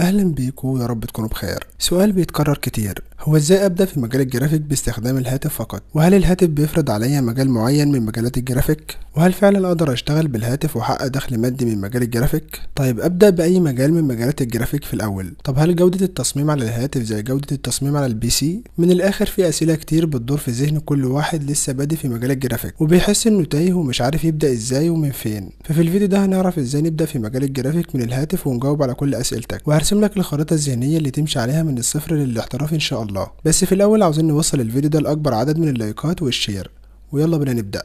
أهلا بيكم يا رب تكونوا بخير سؤال بيتكرر كتير هو ازاي ابدا في مجال الجرافيك باستخدام الهاتف فقط وهل الهاتف بيفرض عليا مجال معين من مجالات الجرافيك وهل فعلا اقدر اشتغل بالهاتف واحقق دخل مادي من مجال الجرافيك طيب ابدا باي مجال من مجالات الجرافيك في الاول طب هل جوده التصميم على الهاتف زي جوده التصميم على البي سي من الاخر في اسئله كتير بتدور في ذهن كل واحد لسه بادئ في مجال الجرافيك وبيحس انه تايه ومش عارف يبدا ازاي ومن فين ففي الفيديو ده هنعرف ازاي نبدا في مجال الجرافيك من الهاتف ونجاوب على كل اسئلتك وهرسم لك الخريطه الذهنيه اللي تمشي عليها من الصفر للاحتراف ان شاء الله الله بس في الاول عاوزين نوصل الفيديو ده لاكبر عدد من اللايكات والشير ويلا بينا نبدأ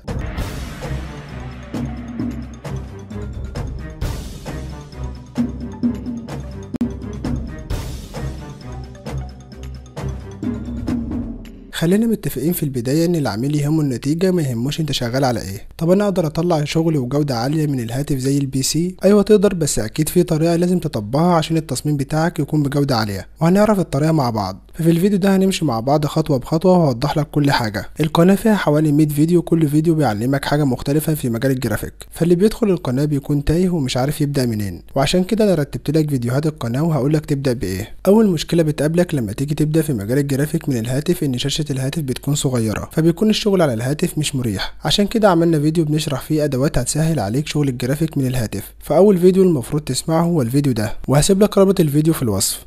خلينا متفقين في البدايه ان العميل يهمه النتيجه ما يهموش انت شغال على ايه طب انا اقدر اطلع شغل وجوده عاليه من الهاتف زي البي سي ايوه تقدر بس اكيد في طريقه لازم تطبقها عشان التصميم بتاعك يكون بجوده عاليه وهنعرف الطريقه مع بعض ففي الفيديو ده هنمشي مع بعض خطوه بخطوه وهوضح لك كل حاجه القناه فيها حوالي 100 فيديو كل فيديو بيعلمك حاجه مختلفه في مجال الجرافيك فاللي بيدخل القناه بيكون تايه ومش عارف يبدا منين وعشان كده انا رتبت لك فيديوهات القناه وهقول لك تبدا بايه اول مشكله بتقابلك لما تيجي تبدا في مجال الجرافيك من الهاتف ان شاشه شاشة الهاتف بتكون صغيرة فبيكون الشغل على الهاتف مش مريح عشان كده عملنا فيديو بنشرح فيه أدوات هتسهل عليك شغل الجرافيك من الهاتف فأول فيديو المفروض تسمعه هو الفيديو ده وهسيب لك رابط الفيديو في الوصف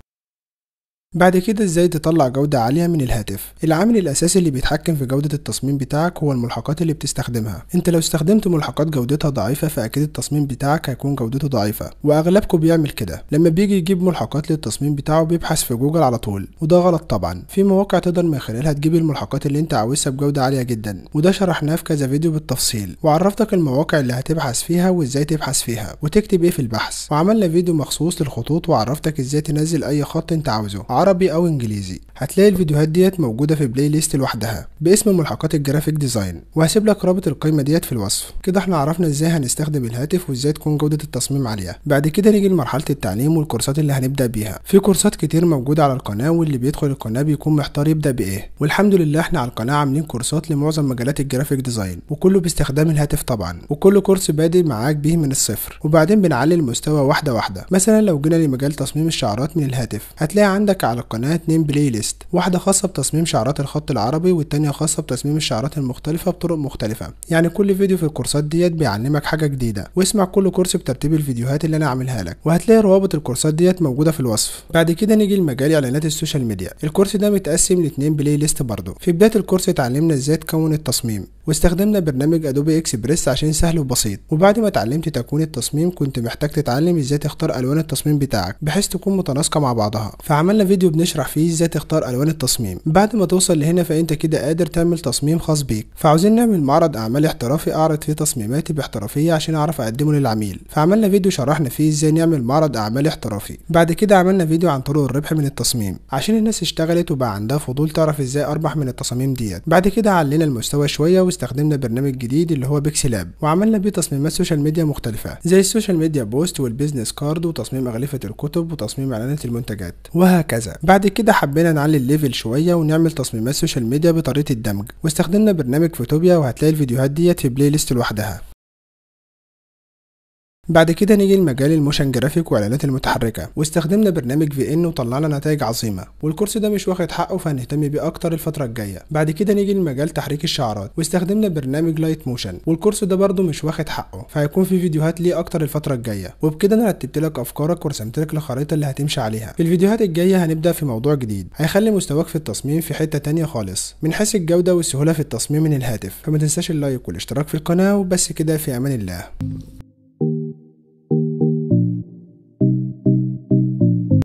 بعد كده ازاي تطلع جودة عالية من الهاتف العامل الاساسي اللي بيتحكم في جودة التصميم بتاعك هو الملحقات اللي بتستخدمها انت لو استخدمت ملحقات جودتها ضعيفة فاكيد التصميم بتاعك هيكون جودته ضعيفة واغلبكم بيعمل كده لما بيجي يجيب ملحقات للتصميم بتاعه بيبحث في جوجل على طول وده غلط طبعا في مواقع تقدر من خلالها تجيب الملحقات اللي انت عاوزها بجودة عالية جدا وده شرحناه في كذا فيديو بالتفصيل وعرفتك المواقع اللي هتبحث فيها وازاي تبحث فيها وتكتب ايه في البحث وعملنا فيديو مخصوص للخطوط وعرفتك ازاي تنزل اي خط انت عاوزه عربي او انجليزي هتلاقي الفيديوهات ديت موجوده في بلاي ليست لوحدها باسم ملحقات الجرافيك ديزاين وهسيب لك رابط القائمه ديت في الوصف كده احنا عرفنا ازاي هنستخدم الهاتف وازاي تكون جوده التصميم عاليه بعد كده نيجي لمرحله التعليم والكورسات اللي هنبدا بيها في كورسات كتير موجوده على القناه واللي بيدخل القناه بيكون محتار يبدا بايه والحمد لله احنا على القناه عاملين كورسات لمعظم مجالات الجرافيك ديزاين وكله باستخدام الهاتف طبعا وكل كورس بادئ معاك بيه من الصفر وبعدين بنعلي المستوى واحده واحده مثلا لو جينا لمجال تصميم الشعارات من الهاتف هتلاقي عندك على القناة اتنين بلاي ليست واحدة خاصة بتصميم شعرات الخط العربي والتانية خاصة بتصميم الشعرات المختلفة بطرق مختلفة يعني كل فيديو في الكورسات ديت بيعلمك حاجة جديدة واسمع كل كورس بترتيب الفيديوهات اللي انا عاملها لك وهتلاقي روابط الكورسات ديت موجودة في الوصف بعد كده نيجي لمجال اعلانات السوشيال ميديا الكورس ده متقسم لاتنين بلاي ليست برضه في بداية الكورس اتعلمنا ازاي تكون التصميم واستخدمنا برنامج ادوبي اكسبريس عشان سهل وبسيط وبعد ما اتعلمت تكوين التصميم كنت محتاج تتعلم ازاي تختار الوان التصميم بتاعك بحيث تكون متناسقه مع بعضها فعملنا فيديو بنشرح فيه ازاي تختار الوان التصميم بعد ما توصل لهنا فانت كده قادر تعمل تصميم خاص بيك فعاوزين نعمل معرض اعمال احترافي اعرض فيه تصميماتي باحترافيه عشان اعرف اقدمه للعميل فعملنا فيديو شرحنا فيه ازاي نعمل معرض اعمال احترافي بعد كده عملنا فيديو عن طرق الربح من التصميم عشان الناس اشتغلت وبقى عندها فضول تعرف ازاي اربح من التصاميم ديت بعد كده علينا المستوى شويه استخدمنا برنامج جديد اللي هو بيكسي لاب وعملنا بيه تصميمات سوشيال ميديا مختلفة زي السوشيال ميديا بوست والبيزنس كارد وتصميم أغلفة الكتب وتصميم إعلانات المنتجات وهكذا بعد كده حبينا نعلي الليفل شوية ونعمل تصميمات سوشيال ميديا بطريقة الدمج واستخدمنا برنامج فوتوبيا وهتلاقي الفيديوهات ديت في بلاي ليست لوحدها بعد كده نيجي لمجال الموشن جرافيك والالات المتحركه واستخدمنا برنامج في ان وطلعنا نتائج عظيمه والكورس ده مش واخد حقه فهنهتم بيه اكتر الفتره الجايه بعد كده نيجي لمجال تحريك الشعرات واستخدمنا برنامج لايت موشن والكورس ده برده مش واخد حقه فهيكون في فيديوهات ليه اكتر الفتره الجايه وبكده انا رتبت لك افكارك ورسمت لك الخريطه اللي هتمشي عليها في الفيديوهات الجايه هنبدا في موضوع جديد هيخلي مستواك في التصميم في حته تانية خالص من حيث الجوده والسهوله في التصميم من الهاتف فما تنساش اللايك والاشتراك في القناه وبس كده في امان الله